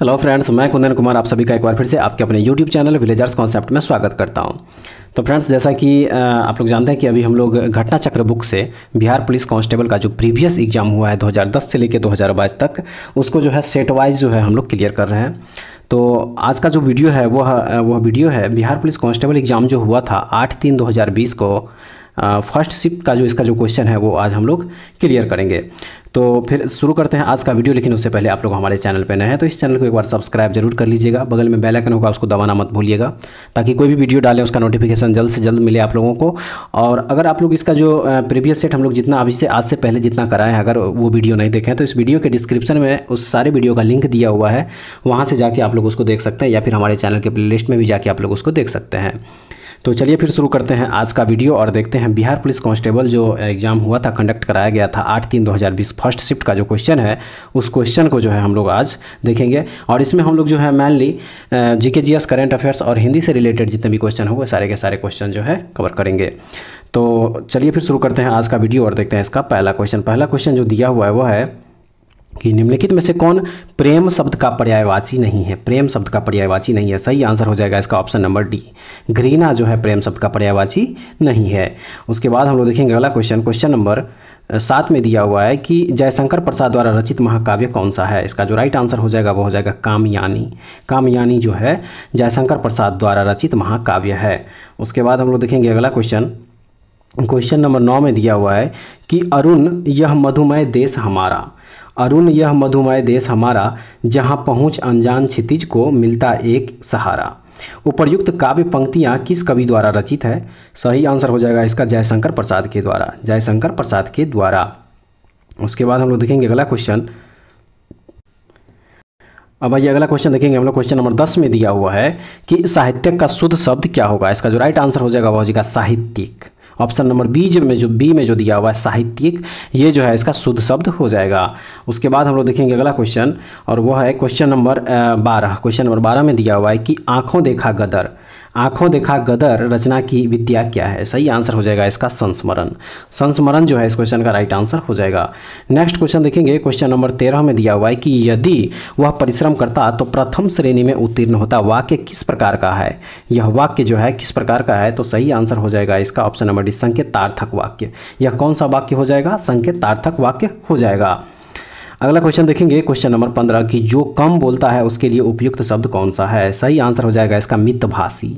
hello friends मैं कुंदन कुमार आप सभी का एक बार फिर से आपके अपने यूट्यूब चैनल विलेजर्स कॉन्सेप्ट में स्वागत करता हूं तो फ्रेंड्स जैसा कि आप लोग जानते हैं कि अभी हम लोग घटना चक्र बुक से बिहार पुलिस कांस्टेबल का जो प्रीवियस एग्जाम हुआ है 2010 से लेकर 2022 तक उसको जो है सेट वाइज जो है हम लोग क्लियर कर रहे हैं तो आज का जो वीडियो है वह वह वीडियो है बिहार पुलिस कॉन्स्टेबल एग्जाम जो हुआ था आठ तीन दो को फर्स्ट शिफ्ट का जो इसका जो क्वेश्चन है वो आज हम लोग क्लियर करेंगे तो फिर शुरू करते हैं आज का वीडियो लेकिन उससे पहले आप लोग हमारे चैनल पर नए हैं तो इस चैनल को एक बार सब्सक्राइब जरूर कर लीजिएगा बगल में बेल आइकन होगा उसको दबाना मत भूलिएगा ताकि कोई भी वीडियो डालें उसका नोटिफिकेशन जल्द से जल्द मिले आप लोगों को और अगर आप लोग इसका जो प्रीवियस सेट हम लोग जितना अभी से आज से पहले जितना हैं अगर वो वीडियो नहीं देखें तो इस वीडियो के डिस्क्रिप्शन में उस सारे वीडियो का लिंक दिया हुआ है वहाँ से जाके आप लोग उसको देख सकते हैं या फिर हमारे चैनल के प्ले में भी जाके आप लोग उसको देख सकते हैं तो चलिए फिर शुरू करते हैं आज का वीडियो और देखते हैं बिहार पुलिस कांस्टेबल जो एग्ज़ाम हुआ था कंडक्ट कराया गया था आठ तीन दो हज़ार बीस फर्स्ट शिफ्ट का जो क्वेश्चन है उस क्वेश्चन को जो है हम लोग आज देखेंगे और इसमें हम लोग जो है मैनली जी के जी एस करेंट अफेयर्स और हिंदी से रिलेटेड जितने भी क्वेश्चन होंगे सारे के सारे क्वेश्चन जो है कवर करेंगे तो चलिए फिर शुरू करते हैं आज का वीडियो और देखते हैं इसका पहला क्वेश्चन पहला क्वेश्चन जो दिया हुआ है वह है कि निम्नलिखित में से कौन प्रेम शब्द का पर्यायवाची नहीं है प्रेम शब्द का पर्यायवाची नहीं है सही आंसर हो जाएगा इसका ऑप्शन नंबर डी घृणा जो है प्रेम शब्द का पर्यायवाची नहीं है उसके बाद हम लोग देखेंगे अगला क्वेश्चन क्वेश्चन नंबर साथ में दिया हुआ है कि जयशंकर प्रसाद द्वारा रचित महाकाव्य कौन सा है इसका जो राइट आंसर हो जाएगा वो हो जाएगा कामयानी कामयानी जो है जयशंकर प्रसाद द्वारा रचित महाकाव्य है उसके बाद हम लोग देखेंगे अगला क्वेश्चन क्वेश्चन नंबर नौ में दिया हुआ है कि अरुण यह मधुमय देश हमारा अरुण यह मधुमय देश हमारा जहाँ पहुँच अनजान क्षितिज को मिलता एक सहारा उपर्युक्त काव्य पंक्तियाँ किस कवि द्वारा रचित है सही आंसर हो जाएगा इसका जयशंकर प्रसाद के द्वारा जयशंकर प्रसाद के द्वारा उसके बाद हम लोग देखेंगे अगला क्वेश्चन अब भाई अगला क्वेश्चन देखेंगे हम लोग क्वेश्चन नंबर दस में दिया हुआ है कि साहित्यक का शुद्ध शब्द क्या होगा इसका जो राइट आंसर हो जाएगा वह हो जाएगा साहित्यिक ऑप्शन नंबर बी जो में जो बी में जो दिया हुआ है साहित्यिक ये जो है इसका शुद्ध शब्द हो जाएगा उसके बाद हम लोग देखेंगे अगला क्वेश्चन और वह है क्वेश्चन नंबर बारह क्वेश्चन नंबर बारह में दिया हुआ है कि आँखों देखा गदर आंखों देखा गदर रचना की विद्या क्या है सही आंसर हो जाएगा इसका संस्मरण संस्मरण जो है इस क्वेश्चन का राइट आंसर हो जाएगा नेक्स्ट क्वेश्चन देखेंगे क्वेश्चन नंबर तेरह में दिया हुआ है कि यदि वह परिश्रम करता तो प्रथम श्रेणी में उत्तीर्ण होता वाक्य किस प्रकार का है यह वाक्य जो है किस प्रकार का है तो सही आंसर हो जाएगा इसका ऑप्शन नंबर डी संकेतार्थक वाक्य यह कौन सा वाक्य हो जाएगा संकेतार्थक वाक्य हो जाएगा अगला क्वेश्चन देखेंगे क्वेश्चन नंबर पंद्रह कि जो कम बोलता है उसके लिए उपयुक्त शब्द कौन सा है सही आंसर हो जाएगा इसका मितभाषी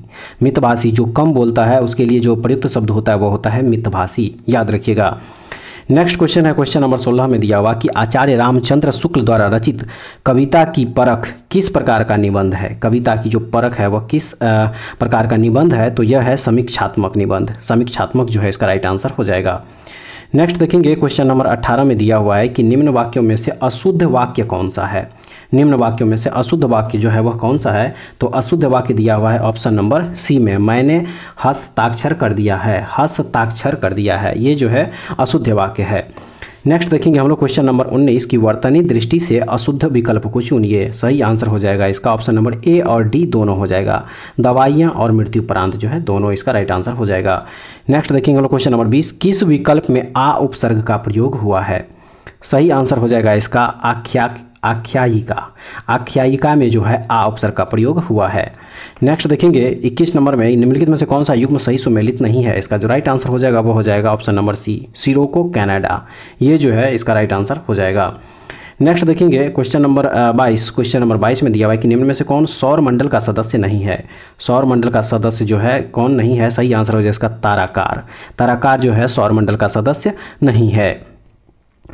मितभाषी जो कम बोलता है उसके लिए जो प्रयुक्त शब्द होता है वो होता है मितभाषी याद रखिएगा नेक्स्ट क्वेश्चन है क्वेश्चन नंबर सोलह में दिया हुआ कि आचार्य रामचंद्र शुक्ल द्वारा रचित कविता की परख किस प्रकार का निबंध है कविता की जो परख है वह किस प्रकार का निबंध है तो यह है समीक्षात्मक निबंध समीक्षात्मक जो है इसका राइट आंसर हो जाएगा नेक्स्ट देखेंगे क्वेश्चन नंबर 18 में दिया हुआ है कि निम्न वाक्यों में से अशुद्ध वाक्य कौन सा है निम्न वाक्यों में से अशुद्ध वाक्य जो है वह कौन सा है तो अशुद्ध वाक्य दिया हुआ है ऑप्शन नंबर सी में मैंने हस्ताक्षर कर दिया है हस्ताक्षर कर दिया है ये जो है अशुद्ध वाक्य है नेक्स्ट देखेंगे हम लोग क्वेश्चन नंबर 19 की वर्तनी दृष्टि से अशुद्ध विकल्प को चुनिए सही आंसर हो जाएगा इसका ऑप्शन नंबर ए और डी दोनों हो जाएगा दवाइयाँ और मृत्यु प्रांत जो है दोनों इसका राइट आंसर हो जाएगा नेक्स्ट देखेंगे हम लोग क्वेश्चन नंबर बीस किस विकल्प में आ उपसर्ग का प्रयोग हुआ है सही आंसर हो जाएगा इसका आख्या आख्यायिका आख्यायिका में जो है आ अवसर का प्रयोग हुआ है नेक्स्ट देखेंगे 21 नंबर में निम्नलिखित में से कौन सा युग्म सही सुमेलित नहीं है इसका जो राइट आंसर हो जाएगा वो हो जाएगा option number C sirocco Canada ये जो है इसका राइट आंसर हो जाएगा नेक्स्ट देखेंगे क्वेश्चन नंबर बाईस क्वेश्चन नंबर बाईस में दिया हुआ है कि निम्न में से कौन सौर मंडल का सदस्य नहीं है सौर मंडल का सदस्य जो है कौन नहीं है सही आंसर हो जाएगा इसका ताराकार ताराकार जो है सौर मंडल का सदस्य नहीं है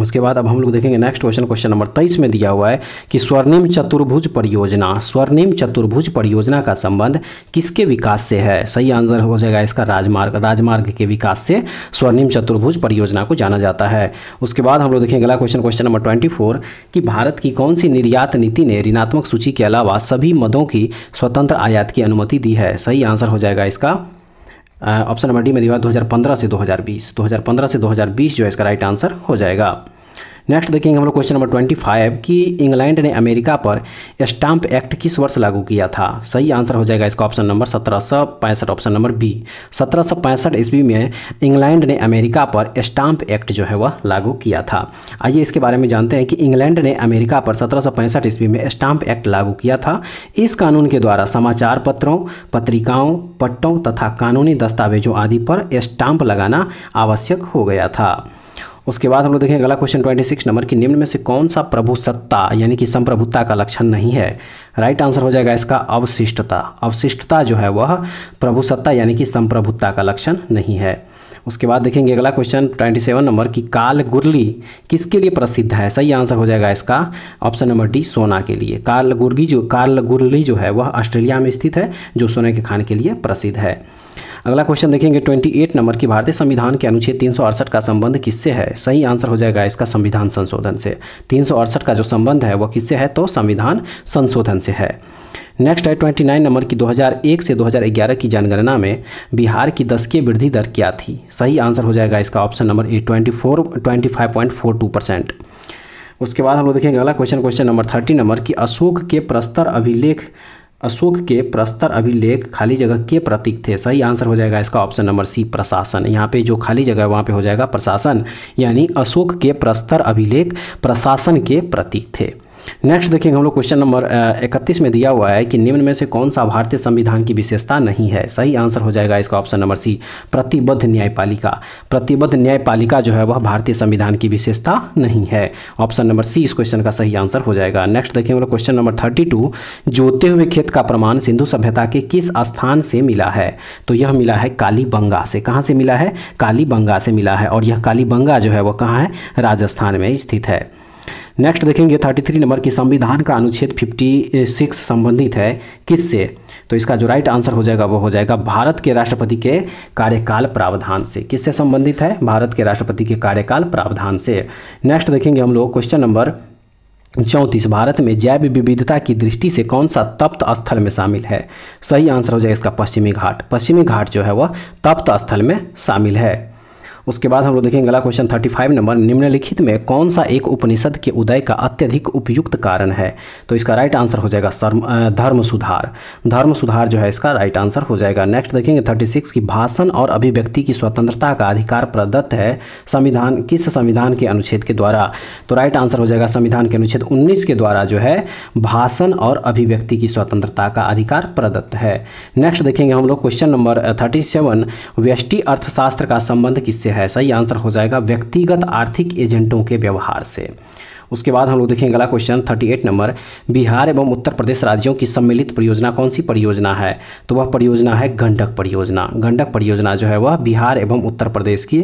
उसके बाद अब हम लोग देखेंगे नेक्स्ट क्वेश्चन क्वेश्चन नंबर तेईस में दिया हुआ है कि स्वर्णिम चतुर्भुज परियोजना स्वर्णिम चतुर्भुज परियोजना का संबंध किसके विकास से है सही आंसर हो जाएगा इसका राजमार्ग राजमार्ग के विकास से स्वर्णिम चतुर्भुज परियोजना को जाना जाता है उसके बाद हम लोग देखेंगे अगला क्वेश्चन क्वेश्चन नंबर ट्वेंटी कि भारत की कौन सी निर्यात नीति ने ऋणात्मक सूची के अलावा सभी मदों की स्वतंत्र आयात की अनुमति दी है सही आंसर हो जाएगा इसका ऑप्शन नंबर डी में दिया 2015 से 2020 2015 से 2020 जो है इसका राइट आंसर हो जाएगा नेक्स्ट देखेंगे हम लोग क्वेश्चन नंबर ट्वेंटी फाइव कि इंग्लैंड ने अमेरिका पर स्टाम्प एक्ट किस वर्ष लागू किया था सही आंसर हो जाएगा इसका ऑप्शन नंबर सत्रह ऑप्शन नंबर बी सत्रह ईस्वी में इंग्लैंड ने अमेरिका पर स्टाम्प एक्ट जो है वह लागू किया था आइए इसके बारे में जानते हैं कि इंग्लैंड ने अमेरिका पर सत्रह ईस्वी में स्टाम्प एक्ट लागू किया था इस कानून के द्वारा समाचार पत्रों पत्रिकाओं पट्टों तथा कानूनी दस्तावेजों आदि पर स्टाम्प लगाना आवश्यक हो गया था उसके बाद हम लोग देखें अगला क्वेश्चन 26 नंबर की निम्न में से कौन सा प्रभु सत्ता यानी कि संप्रभुता का लक्षण नहीं है राइट आंसर हो जाएगा इसका अवशिष्टता अवशिष्टता जो है वह प्रभु सत्ता यानी कि संप्रभुता का लक्षण नहीं है उसके बाद देखेंगे अगला क्वेश्चन 27 नंबर की काल गुरली किसके लिए प्रसिद्ध है सही आंसर हो जाएगा इसका ऑप्शन नंबर डी सोना के लिए काल गुर्गी जो काल गुरली जो है वह ऑस्ट्रेलिया में स्थित है जो सोने के खान के लिए प्रसिद्ध है अगला क्वेश्चन देखेंगे 28 नंबर की भारतीय संविधान के अनुच्छेद तीन का संबंध किससे है सही आंसर हो जाएगा इसका संविधान संशोधन से तीन का जो संबंध है वह किससे है तो संविधान संशोधन से है नेक्स्ट है 29 नंबर की 2001 से 2011 की जनगणना में बिहार की दस के वृद्धि दर क्या थी सही आंसर हो जाएगा इसका option number A twenty four twenty five point four two percent उसके बाद हम लोग देखेंगे अगला question question number thirty number की अशोक के प्रस्तर अभिलेख अशोक के प्रस्तर अभिलेख खाली जगह के प्रतीक थे सही आंसर हो जाएगा इसका ऑप्शन नंबर सी प्रशासन यहाँ पे जो खाली जगह है वहाँ पे हो जाएगा प्रशासन यानी अशोक के प्रस्तर अभिलेख प्रशासन के प्रतीक थे नेक्स्ट देखेंगे हम लोग क्वेश्चन नंबर इकतीस में दिया हुआ है कि निम्न में से कौन सा भारतीय संविधान की विशेषता नहीं है सही आंसर हो जाएगा इसका ऑप्शन नंबर सी प्रतिबद्ध न्यायपालिका प्रतिबद्ध न्यायपालिका जो है वह भारतीय संविधान की विशेषता नहीं है ऑप्शन नंबर सी इस क्वेश्चन का सही आंसर हो जाएगा नेक्स्ट देखेंगे हम लोग क्वेश्चन नंबर थर्टी टू जोते हुए खेत का प्रमाण सिंधु सभ्यता के किस स्थान से मिला है तो यह मिला है कालीबंगा से कहाँ से मिला है कालीबंगा से मिला है और यह कालीबंगा जो है वह कहाँ है राजस्थान में स्थित है नेक्स्ट देखेंगे 33 नंबर की संविधान का अनुच्छेद 56 संबंधित है किससे तो इसका जो राइट आंसर हो जाएगा वो हो जाएगा भारत के राष्ट्रपति के कार्यकाल प्रावधान से किससे संबंधित है भारत के राष्ट्रपति के कार्यकाल प्रावधान से नेक्स्ट देखेंगे हम लोग क्वेश्चन नंबर चौंतीस भारत में जैव विविधता की दृष्टि से कौन सा तप्त स्थल में शामिल है सही आंसर हो जाएगा इसका पश्चिमी घाट पश्चिमी घाट जो है वह तप्त स्थल में शामिल है उसके बाद हम लोग देखेंगे अगला क्वेश्चन थर्टी फाइव नंबर निम्नलिखित में कौन सा एक उपनिषद के उदय का अत्यधिक उपयुक्त कारण है तो इसका राइट आंसर हो जाएगा धर्म सुधार धर्म सुधार जो है इसका राइट आंसर हो जाएगा नेक्स्ट देखेंगे थर्टी सिक्स की भाषण और अभिव्यक्ति की स्वतंत्रता का अधिकार प्रदत्त है संविधान किस संविधान के अनुच्छेद के द्वारा तो राइट आंसर हो जाएगा संविधान के अनुच्छेद उन्नीस के द्वारा जो है भाषण और अभिव्यक्ति की स्वतंत्रता का अधिकार प्रदत्त है नेक्स्ट देखेंगे हम लोग क्वेश्चन नंबर थर्टी सेवन अर्थशास्त्र का संबंध किससे है सही आंसर हो जाएगा व्यक्तिगत आर्थिक एजेंटों के व्यवहार से उसके बाद हम लोग देखेंगे अगला question thirty eight number Bihar एवं उत्तर प्रदेश राज्यों की सम्मिलित परियोजना कौन सी परियोजना है तो वह परियोजना है गंडक परियोजना गंडक परियोजना जो है वह बिहार एवं उत्तर प्रदेश की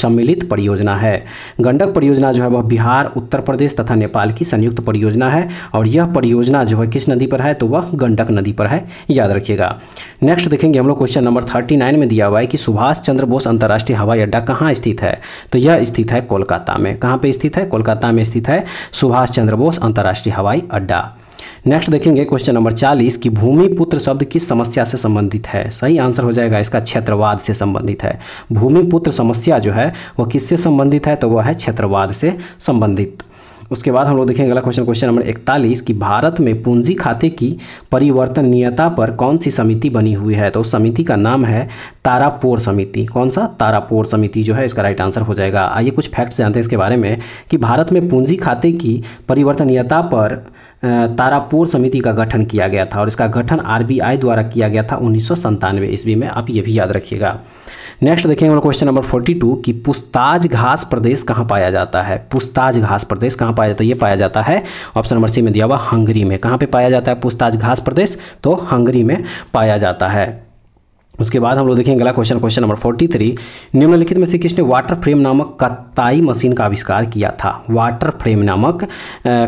सम्मिलित परियोजना है गंडक परियोजना जो है वह बिहार उत्तर प्रदेश तथा नेपाल की संयुक्त परियोजना है और यह परियोजना जो है किस नदी पर है तो वह गंडक नदी पर है याद रखिएगा नेक्स्ट देखेंगे हम लोग क्वेश्चन नंबर थर्टी नाइन में दिया हुआ है कि सुभाष चंद्र बोस अंतर्राष्ट्रीय हवाई अड्डा कहाँ स्थित है तो यह स्थित है कोलकाता में कहाँ पर स्थित है कोलकाता में स्थित है है सुभाष चंद्र बोस अंतर्राष्ट्रीय हवाई अड्डा नेक्स्ट देखेंगे क्वेश्चन नंबर 40 कि भूमिपुत्र शब्द किस समस्या से संबंधित है सही आंसर हो जाएगा इसका क्षेत्रवाद से संबंधित है भूमिपुत्र समस्या जो है वह किससे संबंधित है तो वह है क्षेत्रवाद से संबंधित उसके बाद हम लोग देखेंगे अगला क्वेश्चन क्वेश्चन नंबर इकतालीस कि भारत में पूंजी खाते की परिवर्तनीयता पर कौन सी समिति बनी हुई है तो उस समिति का नाम है तारापोर समिति कौन सा तारापोर समिति जो है इसका राइट आंसर हो जाएगा आइए कुछ फैक्ट्स जानते हैं इसके बारे में कि भारत में पूंजी खाते की परिवर्तनीयता पर तारापोर समिति का गठन किया गया था और इसका गठन आर द्वारा किया गया था उन्नीस ईस्वी में आप ये भी याद रखिएगा नेक्स्ट देखेंगे क्वेश्चन नंबर फोर्टी टू कि पुस्ताज घास प्रदेश कहाँ पाया जाता है पुस्ताज घास प्रदेश कहाँ पाया जाता है ये पाया जाता है ऑप्शन नंबर सी में दिया हुआ हंगरी में कहाँ पे पाया जाता है पुस्ताज घास प्रदेश तो हंगरी में पाया जाता है उसके बाद हम लोग देखेंगे अगला question question number forty three निम्नलिखित में से किसने वाटर फ्रेम नामक कताई मशीन का आविष्कार किया था वाटर फ्रेम नामक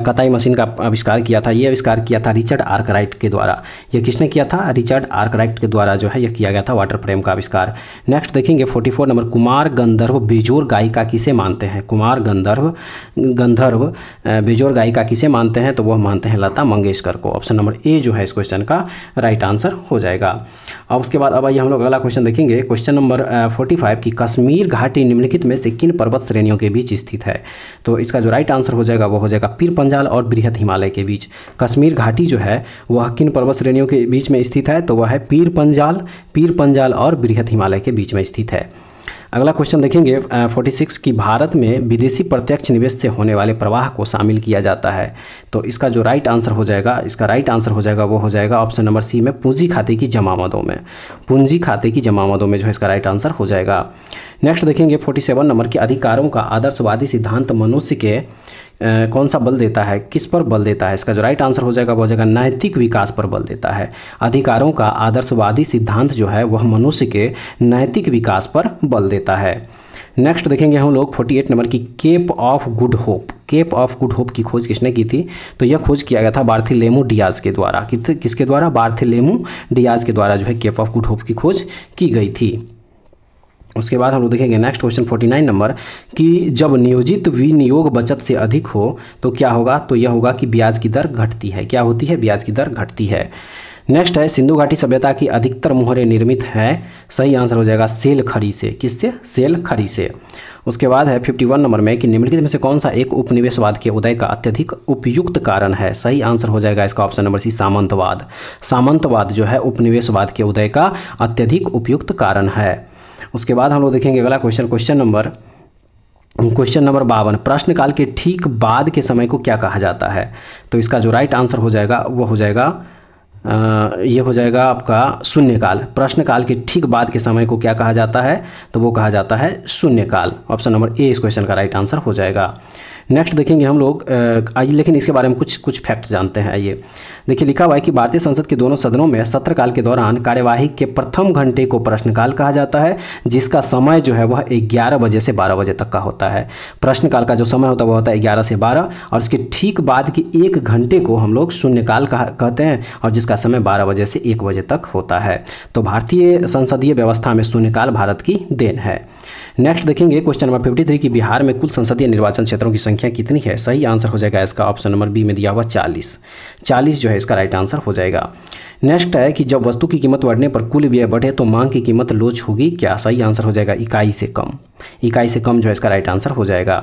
कताई मशीन का आविष्कार किया था यह आविष्कार किया था रिचर्ड आर्कराइट के द्वारा यह किसने किया था रिचर्ड आर्कराइट के द्वारा जो है यह किया गया था वाटर फ्रेम का आविष्कार नेक्स्ट देखेंगे फोर्टी फोर नंबर कुमार गंधर्व बेजोर गायिका किसे मानते हैं कुमार गंधर्व गंधर्व बेजोर गायिका किसे मानते हैं तो वह मानते हैं लता मंगेशकर को ऑप्शन नंबर ए जो है इस क्वेश्चन का राइट आंसर हो जाएगा अब उसके बाद अब हम लोग अगला क्वेश्चन देखेंगे क्वेश्चन नंबर फोर्टी फाइव की कश्मीर घाटी निम्नलिखित में से किन पर्वत श्रेणियों के बीच स्थित है तो इसका जो राइट आंसर हो जाएगा वो हो जाएगा पीर पंजाल और बृहत हिमालय के बीच कश्मीर घाटी जो है वह किन पर्वत श्रेणियों के बीच में स्थित है तो वह है पीर पंजाल पीर पंजाल और बृहत हिमालय के बीच में स्थित है अगला क्वेश्चन देखेंगे फोर्टी सिक्स कि भारत में विदेशी प्रत्यक्ष निवेश से होने वाले प्रवाह को शामिल किया जाता है तो इसका जो राइट आंसर हो जाएगा इसका राइट आंसर हो जाएगा वो हो जाएगा ऑप्शन नंबर सी में पूंजी खाते की जमामदों में पूंजी खाते की जमामदों में जो है इसका राइट आंसर हो जाएगा नेक्स्ट देखेंगे फोर्टी सेवन नंबर के अधिकारों का आदर्शवादी सिद्धांत मनुष्य के कौन सा बल देता है किस पर बल देता है इसका जो राइट आंसर हो जाएगा वो हो जाएगा नैतिक विकास पर बल देता है अधिकारों का आदर्शवादी सिद्धांत जो है वह मनुष्य के नैतिक विकास पर बल देता है नेक्स्ट देखेंगे हम लोग 48 नंबर की Cape of Good Hope Cape of Good Hope की खोज किसने की थी तो यह खोज किया गया था बार्थिलेमो डियाज के द्वारा किसके द्वारा बार्थिलेमो डियाज के द्वारा जो है केप ऑफ गुड होप की खोज की गई थी उसके बाद हम लोग देखेंगे नेक्स्ट क्वेश्चन 49 नंबर कि जब नियोजित विनियोग बचत से अधिक हो तो क्या होगा तो यह होगा कि ब्याज की दर घटती है क्या होती है ब्याज की दर घटती है नेक्स्ट है सिंधु घाटी सभ्यता की अधिकतर मोहरें निर्मित है सही आंसर हो जाएगा सेल खरी से किससे सेल खरी से उसके बाद है 51 नंबर में कि निम्नलिखित में से कौन सा एक उपनिवेशवाद के उदय का अत्यधिक उपयुक्त कारण है सही आंसर हो जाएगा इसका ऑप्शन नंबर सी सामंतवाद सामंतवाद जो है उपनिवेशवाद के उदय का अत्यधिक उपयुक्त कारण है उसके बाद हम लोग देखेंगे अगला question question number question number बावन प्रश्नकाल के ठीक बाद के समय को क्या कहा जाता है तो इसका जो राइट आंसर हो जाएगा वह हो जाएगा ये हो जाएगा आपका शून्यकाल प्रश्न काल के ठीक बाद के समय को क्या कहा जाता है तो वो कहा जाता है शून्यकाल ऑप्शन नंबर ए इस क्वेश्चन का राइट आंसर हो जाएगा नेक्स्ट देखेंगे हम लोग आज लेकिन इसके बारे में कुछ कुछ फैक्ट्स जानते हैं ये देखिए लिखा हुआ है कि भारतीय संसद के दोनों सदनों में सत्रकाल के दौरान कार्यवाही के प्रथम घंटे को प्रश्नकाल कहा जाता है जिसका समय जो है वह ग्यारह बजे से बारह बजे तक का होता है प्रश्नकाल का जो समय होता है वह होता है ग्यारह से बारह और इसके ठीक बाद के एक घंटे को हम लोग शून्यकाल कहते हैं और जिसका जिसका समय बारह बजे से एक बजे तक होता है तो भारतीय संसदीय व्यवस्था में शून्यकाल भारत की देन है नेक्स्ट देखेंगे क्वेश्चन नंबर फिफ्टी थ्री कि बिहार में कुल संसदीय निर्वाचन क्षेत्रों की संख्या कितनी है सही आंसर हो जाएगा इसका ऑप्शन नंबर बी में दिया हुआ चालीस चालीस जो है इसका राइट आंसर हो जाएगा नेक्स्ट है कि जब वस्तु की कीमत बढ़ने पर कुल व्यय बढ़े तो मांग की कीमत लोच होगी क्या सही आंसर हो जाएगा इकाई से कम इकाई से कम जो है इसका राइट आंसर हो जाएगा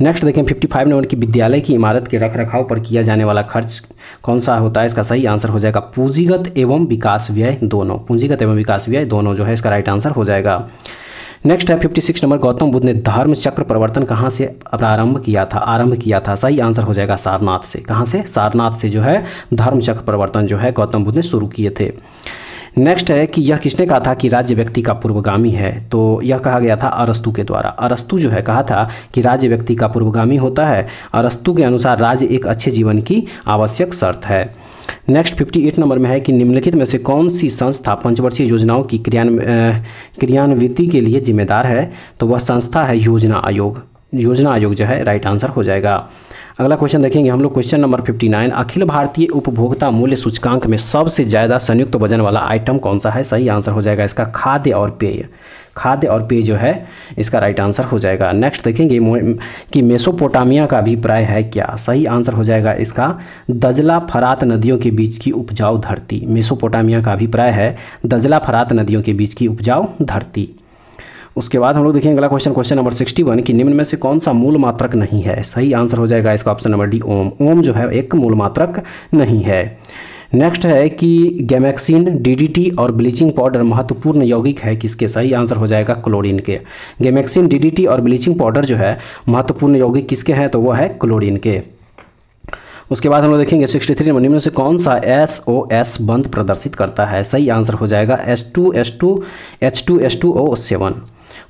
नेक्स्ट देखें 55 नंबर की विद्यालय की इमारत के रख रखाव पर किया जाने वाला खर्च कौन सा होता है इसका सही आंसर हो जाएगा पूंजीगत एवं विकास व्यय दोनों पूंजीगत एवं विकास व्यय दोनों जो है इसका राइट आंसर हो जाएगा नेक्स्ट है fifty six number Gautam Buddha ने धर्म चक्र प्रवर्तन कहाँ से प्रारंभ किया था आरंभ किया था सही आंसर हो जाएगा सारनाथ से कहाँ से सारनाथ से जो है धर्म चक्र प्रवर्तन जो है गौतम बुद्ध ने शुरू किए थे नेक्स्ट है कि यह किसने कहा था कि राज्य व्यक्ति का पूर्वगामी है तो यह कहा गया था अरस्तु के द्वारा अरस्तु जो है कहा था कि राज्य व्यक्ति का पूर्वगामी होता है अरस्तु के अनुसार राज्य एक अच्छे जीवन की आवश्यक शर्त है नेक्स्ट 58 नंबर में है कि निम्नलिखित में से कौन सी संस्था पंचवर्षीय योजनाओं की क्रियान्व क्रियान्विति के लिए जिम्मेदार है तो वह संस्था है योजना आयोग योजना आयोग जो है राइट आंसर हो जाएगा अगला क्वेश्चन देखेंगे हम लोग क्वेश्चन नंबर 59 अखिल भारतीय उपभोक्ता मूल्य सूचकांक में सबसे ज़्यादा संयुक्त वजन वाला आइटम कौन सा है सही आंसर हो जाएगा इसका खाद्य और पेय खाद्य और पेय जो है इसका राइट आंसर हो जाएगा नेक्स्ट देखेंगे कि मेसोपोटामिया का अभिप्राय है क्या सही आंसर हो जाएगा इसका दजला फरात नदियों के बीच की उपजाऊ धरती मेसोपोटामिया का अभिप्राय है दजला फरात नदियों के बीच की उपजाऊ धरती उसके बाद हम लोग देखेंगे अगला question question number sixty one कि निम्न में से कौन सा मूल मात्रक नहीं है सही आंसर हो जाएगा इसका option number D ohm ohm जो है एक मूल मात्रक नहीं है नेक्स्ट है कि गैमैक्सिन डीडीटी और ब्लीचिंग पाउडर महत्वपूर्ण यौगिक है किसके सही आंसर हो जाएगा क्लोरीन के गैमैक्सिन डीडीटी और ब्लीचिंग पाउडर जो है महत्वपूर्ण यौगिक किसके हैं तो वह है क्लोरीन के उसके बाद हम लोग देखेंगे 63 थ्री नंबर निम्न से कौन सा एस ओ एस बंद प्रदर्शित करता है सही आंसर हो जाएगा S two S two H two S two O seven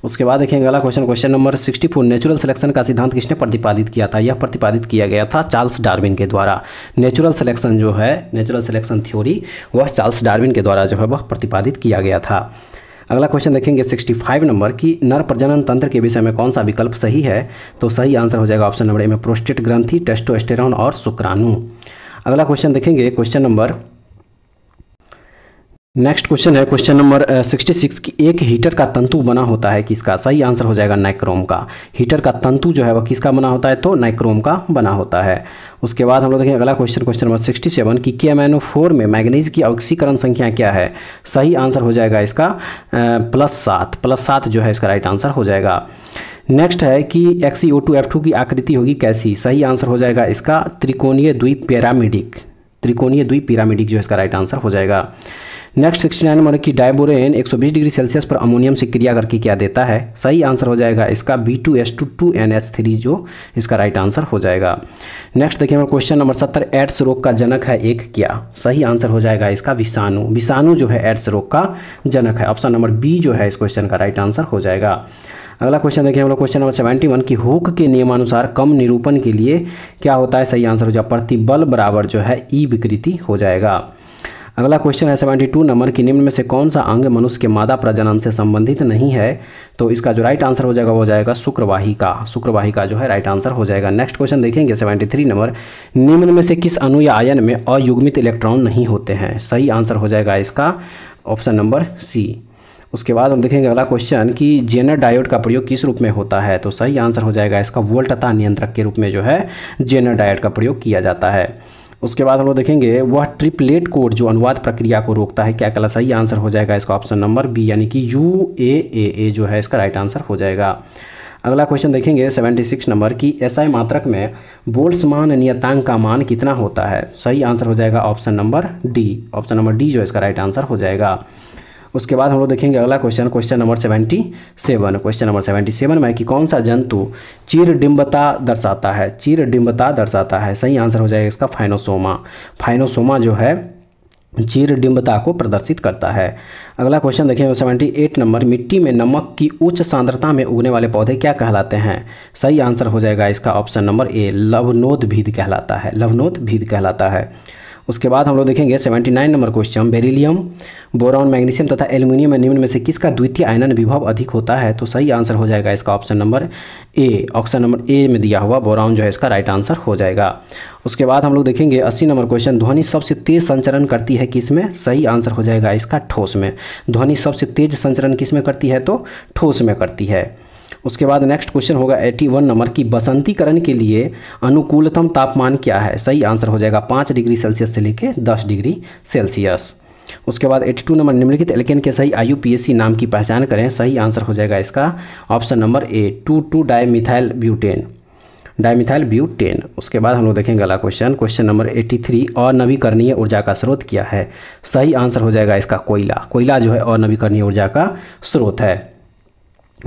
उसके बाद देखेंगे अगला question question number sixty four natural selection का सिद्धांत किसने प्रतिपादित किया था यह प्रतिपादित किया गया था चार्ल्स डार्विन के द्वारा नेचुरल सिलेक्शन जो है नेचुरल सिलेक्शन थ्योरी वह चार्ल्स डार्विन के द्वारा जो है वह प्रतिपादित किया गया था अगला क्वेश्चन देखेंगे 65 नंबर की नर प्रजनन तंत्र के विषय में कौन सा विकल्प सही है तो सही आंसर हो जाएगा ऑप्शन नंबर ए में प्रोस्टेट ग्रंथि टेस्टोस्टेरॉन और शुक्राणु अगला क्वेश्चन देखेंगे क्वेश्चन नंबर नेक्स्ट क्वेश्चन है क्वेश्चन नंबर 66 की एक हीटर का तंतु बना होता है किसका सही आंसर हो जाएगा नाइक्रोम का हीटर का तंतु जो है वह किसका बना होता है तो नाइक्रोम का बना होता है उसके बाद हम लोग देखें अगला क्वेश्चन क्वेश्चन नंबर 67 की के एम फोर में मैग्नीज की ऑक्सीकरण संख्या क्या है सही आंसर हो जाएगा इसका प्लस uh, सात प्लस सात जो है इसका राइट आंसर हो जाएगा नेक्स्ट है कि XE O two F two की आकृति होगी कैसी सही आंसर हो जाएगा इसका त्रिकोणीय द्वीप पैरामिडिक त्रिकोणीय द्वीप पिरामिडिक जो इसका राइट आंसर हो जाएगा नेक्स्ट सिक्सटी नाइन नंबर की डायबोरेन एक सौ बीस डिग्री सेल्सियस पर अमोनियम से क्रिया करके क्या देता है सही आंसर हो जाएगा इसका B two S two two N H three जो इसका राइट आंसर हो जाएगा नेक्स्ट देखिए हमारा क्वेश्चन नंबर सत्तर एड्स रोग का जनक है एक क्या सही आंसर हो जाएगा इसका विषाणु विषाणु जो है एड्स रोग का जनक है ऑप्शन नंबर बी जो है इस क्वेश्चन का राइट आंसर हो जाएगा अगला क्वेश्चन देखिए हम लोग क्वेश्चन नंबर सेवेंटी वन की हुक के नियमानुसार कम निरूपण के लिए क्या होता है सही आंसर हो जाएगा प्रतिबल बराबर जो है ई e विकृति हो जाएगा अगला क्वेश्चन है सेवेंटी टू नंबर की निम्न में से कौन सा अंग मनुष्य के मादा प्रजनन से संबंधित नहीं है तो इसका जो राइट आंसर हो जाएगा वो हो जाएगा शुक्रवाहिका शुक्रवाहिका जो है राइट आंसर हो जाएगा नेक्स्ट क्वेश्चन देखेंगे सेवेंटी थ्री नंबर निम्न में से किस अनु या आयन में अयुग्मित इलेक्ट्रॉन नहीं होते हैं सही आंसर हो जाएगा इसका ऑप्शन नंबर सी उसके बाद हम देखेंगे अगला क्वेश्चन कि जेनर डायोड का प्रयोग किस रूप में होता है तो सही आंसर हो जाएगा इसका वोल्टता नियंत्रक के रूप में जो है जेनर डायोड का प्रयोग किया जाता है उसके बाद हम लोग देखेंगे वह ट्रिपलेट कोड जो अनुवाद प्रक्रिया को रोकता है क्या कला सही आंसर हो जाएगा इसका ऑप्शन नंबर बी यानी कि यू ए ए ए जो है इसका राइट आंसर हो जाएगा अगला क्वेश्चन देखेंगे 76 नंबर की एसआई मात्रक में बोल्समान नियतांक का मान कितना होता है सही आंसर हो जाएगा option number D option number D जो इसका राइट आंसर हो जाएगा उसके बाद हम लोग देखेंगे अगला question question number seventy seven question number seventy seven में कि कौन सा जंतु चीर डिम्बता दर्शाता है चीर डिम्बता दर्शाता है सही आंसर हो जाएगा इसका फाइनोसोमा फाइनोसोमा जो है चीर डिम्बता को प्रदर्शित करता है अगला क्वेश्चन देखिए सेवेंटी एट नंबर मिट्टी में नमक की उच्च सांद्रता में उगने वाले पौधे क्या कहलाते हैं सही आंसर हो जाएगा इसका ऑप्शन नंबर ए लवनोद भीद कहलाता है लवनोद भीद कहलाता है उसके बाद हम लोग देखेंगे 79 number question beryllium boron magnesium तथा एल्यूमिनियम में निम्न में से किसका द्वितीय आयनन विभव अधिक होता है तो सही आंसर हो जाएगा इसका option number A option number A में दिया हुआ बोरॉन जो है इसका राइट आंसर हो जाएगा उसके बाद हम लोग देखेंगे अस्सी नंबर क्वेश्चन ध्वनि सबसे तेज संचरण करती है किस में सही आंसर हो जाएगा इसका ठोस में ध्वनि सबसे तेज संचरण किस में करती है तो ठोस में करती है उसके बाद नेक्स्ट क्वेश्चन होगा 81 नंबर की बसंतीकरण के लिए अनुकूलतम तापमान क्या है सही आंसर हो जाएगा पाँच डिग्री सेल्सियस से लेकर दस डिग्री सेल्सियस उसके बाद 82 नंबर निम्नलिखित एल्केन के सही आईयूपीएसी नाम की पहचान करें सही आंसर हो जाएगा इसका option number A two two dimethyl butane dimethyl butane उसके बाद हम लोग देखेंगे अगला क्वेश्चन क्वेश्चन नंबर 83 अनवीकरणीय ऊर्जा का स्रोत क्या है सही आंसर हो जाएगा इसका कोयला कोयला जो है अनवीकरणीय ऊर्जा का स्रोत है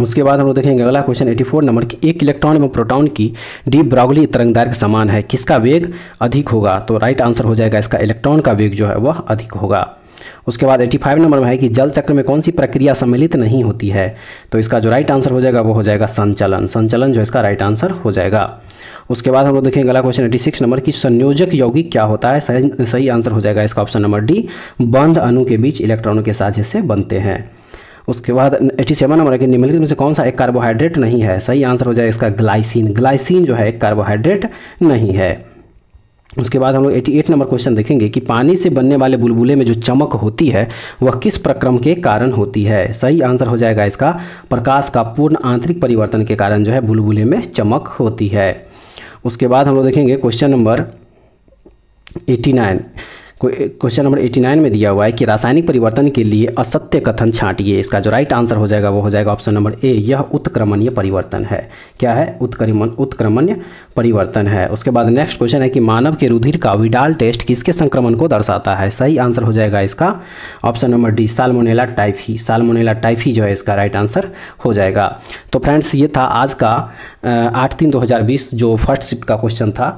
उसके बाद हम लोग देखेंगे अगला क्वेश्चन 84 नंबर की एक इलेक्ट्रॉन एवं प्रोटॉन की डी ब्रॉगली तरंगदार के समान है किसका वेग अधिक होगा तो राइट आंसर हो जाएगा इसका इलेक्ट्रॉन का वेग जो है वह अधिक होगा उसके बाद 85 नंबर में है कि जल चक्र में कौन सी प्रक्रिया सम्मिलित नहीं होती है तो इसका जो राइट आंसर हो जाएगा वो हो जाएगा संचलन संचलन जो इसका राइट आंसर हो जाएगा उसके बाद हम लोग देखेंगे अगला क्वेश्चन 86 नंबर की संयोजक यौगिक क्या होता है सही आंसर हो जाएगा इसका ऑप्शन नंबर डी बंध अनु के बीच इलेक्ट्रॉनों के साझे से बनते हैं उसके बाद एटी सेवन नंबर है कि निम्नलिखित में से कौन सा एक कार्बोहाइड्रेट नहीं है सही आंसर हो जाएगा इसका ग्लाइसिन ग्लाइसिन जो है एक कार्बोहाइड्रेट नहीं है उसके बाद हम लोग एटी एट नंबर क्वेश्चन देखेंगे कि पानी से बनने वाले बुलबुले में जो चमक होती है वह किस प्रक्रम के कारण होती है सही आंसर हो जाएगा इसका प्रकाश का पूर्ण आंतरिक परिवर्तन के कारण जो है बुलबुले में चमक होती है उसके बाद हम लोग देखेंगे question number eighty nine question number 89 में दिया हुआ है कि रासायनिक परिवर्तन के लिए असत्य कथन छांटिए इसका जो राइट आंसर हो जाएगा वो हो जाएगा ऑप्शन नंबर ए यह उत्क्रमणीय परिवर्तन है क्या है उत्क्रमण उत्क्रमण्य परिवर्तन है उसके बाद नेक्स्ट क्वेश्चन है कि मानव के रुधिर का विडाल टेस्ट किसके संक्रमण को दर्शाता है सही आंसर हो जाएगा इसका option number D salmonella typhi salmonella typhi जो है इसका राइट आंसर हो जाएगा तो फ्रेंड्स ये था आज का आठ तीन दो जो फर्स्ट शिफ्ट का क्वेश्चन था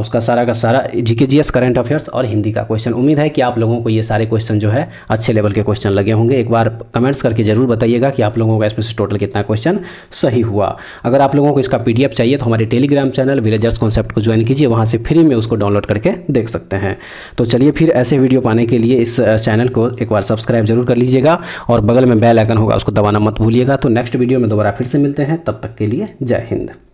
उसका सारा का सारा जीके एस करंट अफेयर्स और हिंदी का क्वेश्चन उम्मीद है कि आप लोगों को ये सारे क्वेश्चन जो है अच्छे लेवल के क्वेश्चन लगे होंगे एक बार कमेंट्स करके जरूर बताइएगा कि आप लोगों का इसमें से टोटल कितना क्वेश्चन सही हुआ अगर आप लोगों को इसका पी चाहिए तो हमारे टेलीग्राम चैनल विलेजर्स कॉन्सेप्ट को ज्वाइन कीजिए वहाँ से फ्री में उसको डाउनलोड करके देख सकते हैं तो चलिए फिर ऐसे वीडियो पाने के लिए इस चैनल को एक बार सब्सक्राइब जरूर कर लीजिएगा और बगल में बेल आइकन होगा उसको दबाना मत भूलिएगा तो नेक्स्ट वीडियो में दोबारा फिर से मिलते हैं तब तक के लिए जय हिंद